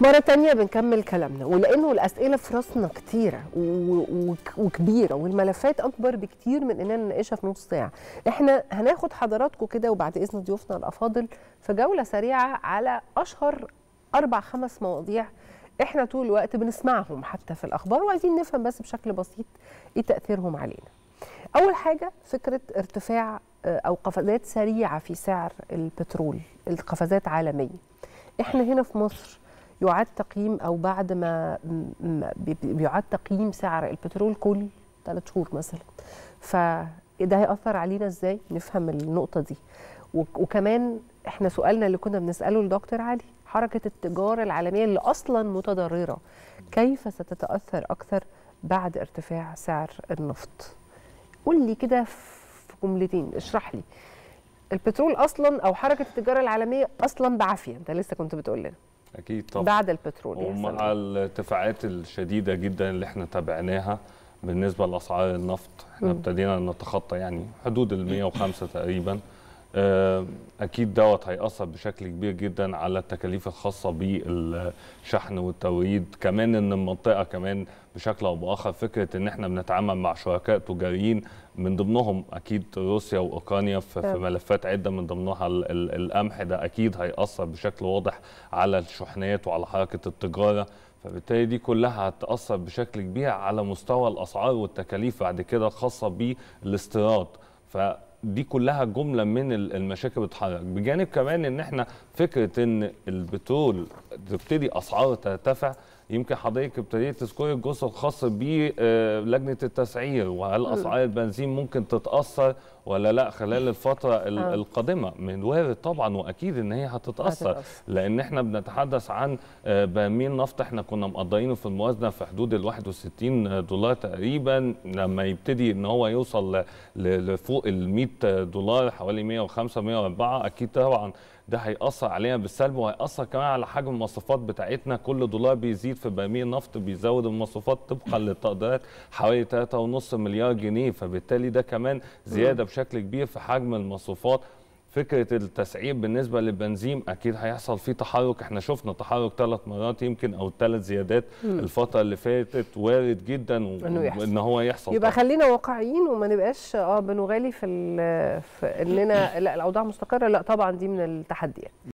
مرة تانية بنكمل كلامنا ولأنه الأسئلة في راسنا كتيرة وكبيرة والملفات أكبر بكتير من إننا نناقشها في نص ساعة. إحنا هناخد حضراتكم كده وبعد إذن ضيوفنا الأفاضل في جولة سريعة على أشهر أربع خمس مواضيع إحنا طول الوقت بنسمعهم حتى في الأخبار وعايزين نفهم بس بشكل بسيط إيه تأثيرهم علينا. أول حاجة فكرة ارتفاع آه، أو قفزات سريعة في سعر البترول، القفزات عالمية. إحنا هنا في مصر يعاد تقييم او بعد ما بيعاد تقييم سعر البترول كل ثلاث شهور مثلا فده هياثر علينا ازاي نفهم النقطه دي وكمان احنا سؤالنا اللي كنا بنساله لدكتور علي حركه التجاره العالميه اللي اصلا متضرره كيف ستتاثر اكثر بعد ارتفاع سعر النفط قول لي كده في جملتين اشرح لي البترول اصلا او حركه التجاره العالميه اصلا بعافيه انت لسه كنت بتقول لنا اكيد طبعا بعد البترول ومع الارتفاعات الشديده جدا اللي احنا تابعناها بالنسبه لاسعار النفط احنا ابتدينا نتخطى يعني حدود ال 105 تقريبا آه، اكيد دوت هيأثر بشكل كبير جدا على التكاليف الخاصه بالشحن والتوريد كمان ان المنطقه كمان بشكل او باخر فكره ان احنا بنتعامل مع شركاء تجاريين من ضمنهم اكيد روسيا واوكرانيا في ملفات عده من ضمنها القمح ده اكيد هيأثر بشكل واضح على الشحنات وعلى حركه التجاره فبالتالي دي كلها هتأثر بشكل كبير على مستوى الأسعار والتكاليف بعد كده الخاصة بالاستيراد دي كلها جمله من المشاكل بتحرك بجانب كمان ان احنا فكره ان البترول تبتدي اسعار ترتفع يمكن حضرتك ابتديت تذكري الجزء الخاص بلجنه آه، التسعير وهل اسعار البنزين ممكن تتاثر ولا لا خلال الفتره آه. القادمه من وارد طبعا واكيد ان هي هتتاثر لان احنا بنتحدث عن آه، برميل نفط احنا كنا مقدرينه في الموازنه في حدود ال 61 دولار تقريبا لما يبتدي ان هو يوصل لفوق ال 100 دولار حوالي 105 104 اكيد طبعا ده هيأثر علينا بالسلب وهيأثر كمان على حجم المواصفات بتاعتنا كل دولار بيزيد في برميل نفط بيزود المواصفات طبقا للتقديرات حوالي 3.5 مليار جنيه فبالتالي ده كمان زياده بشكل كبير في حجم المصروفات فكره التسعير بالنسبه للبنزين اكيد هيحصل فيه تحرك احنا شفنا تحرك ثلاث مرات يمكن او ثلاث زيادات مم. الفتره اللي فاتت وارد جدا ان هو يحصل يبقى طبعا. خلينا واقعيين وما نبقاش اه بنغالي في, في اننا لا الاوضاع مستقره لا طبعا دي من التحديات